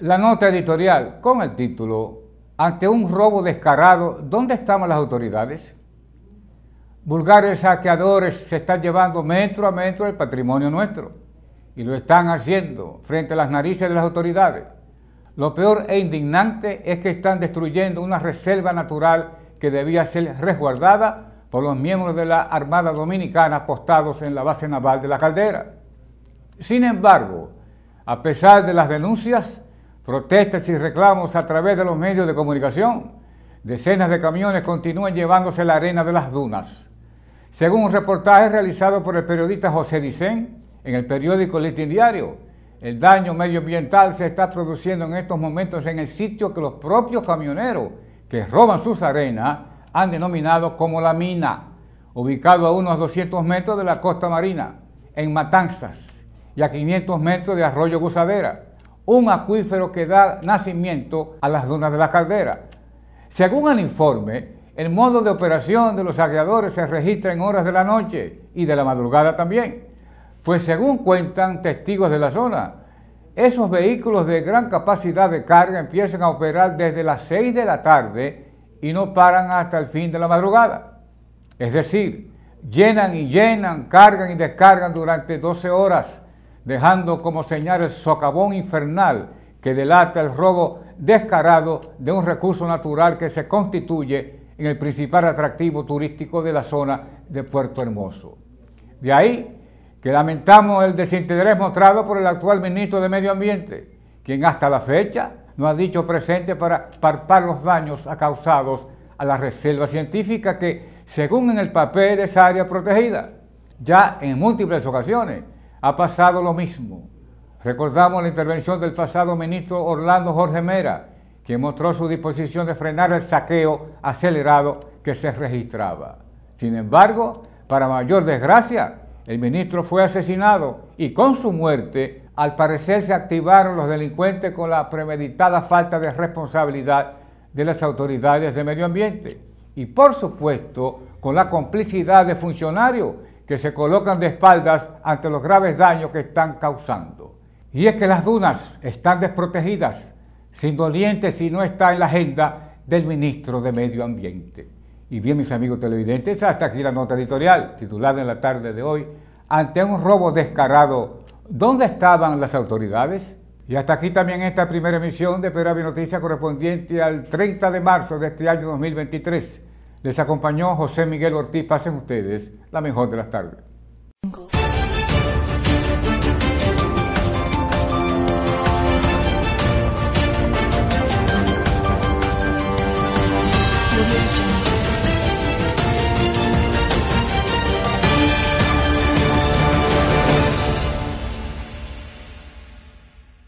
La nota editorial con el título Ante un robo descarado, ¿dónde estaban las autoridades? Vulgares saqueadores se están llevando metro a metro el patrimonio nuestro y lo están haciendo frente a las narices de las autoridades. Lo peor e indignante es que están destruyendo una reserva natural que debía ser resguardada por los miembros de la Armada Dominicana apostados en la base naval de la caldera. Sin embargo, a pesar de las denuncias, Protestas y reclamos a través de los medios de comunicación. Decenas de camiones continúan llevándose la arena de las dunas. Según un reportaje realizado por el periodista José Dicen en el periódico Listín Diario, el daño medioambiental se está produciendo en estos momentos en el sitio que los propios camioneros que roban sus arenas han denominado como la mina, ubicado a unos 200 metros de la costa marina, en Matanzas, y a 500 metros de Arroyo Gusadera un acuífero que da nacimiento a las dunas de la caldera. Según el informe, el modo de operación de los saqueadores se registra en horas de la noche y de la madrugada también, pues según cuentan testigos de la zona, esos vehículos de gran capacidad de carga empiezan a operar desde las 6 de la tarde y no paran hasta el fin de la madrugada. Es decir, llenan y llenan, cargan y descargan durante 12 horas dejando como señal el socavón infernal que delata el robo descarado de un recurso natural que se constituye en el principal atractivo turístico de la zona de Puerto Hermoso. De ahí que lamentamos el desinterés mostrado por el actual ministro de Medio Ambiente, quien hasta la fecha no ha dicho presente para parpar los daños causados a la reserva científica que, según en el papel, es área protegida, ya en múltiples ocasiones ha pasado lo mismo. Recordamos la intervención del pasado ministro Orlando Jorge Mera, quien mostró su disposición de frenar el saqueo acelerado que se registraba. Sin embargo, para mayor desgracia, el ministro fue asesinado y con su muerte, al parecer, se activaron los delincuentes con la premeditada falta de responsabilidad de las autoridades de medio ambiente y, por supuesto, con la complicidad de funcionarios que se colocan de espaldas ante los graves daños que están causando. Y es que las dunas están desprotegidas, sin dolientes si no está en la agenda del ministro de Medio Ambiente. Y bien, mis amigos televidentes, hasta aquí la nota editorial, titulada en la tarde de hoy, ante un robo descarado, ¿dónde estaban las autoridades? Y hasta aquí también esta primera emisión de Pedro Noticias correspondiente al 30 de marzo de este año 2023. Les acompañó José Miguel Ortiz. Pasen ustedes la mejor de las tardes.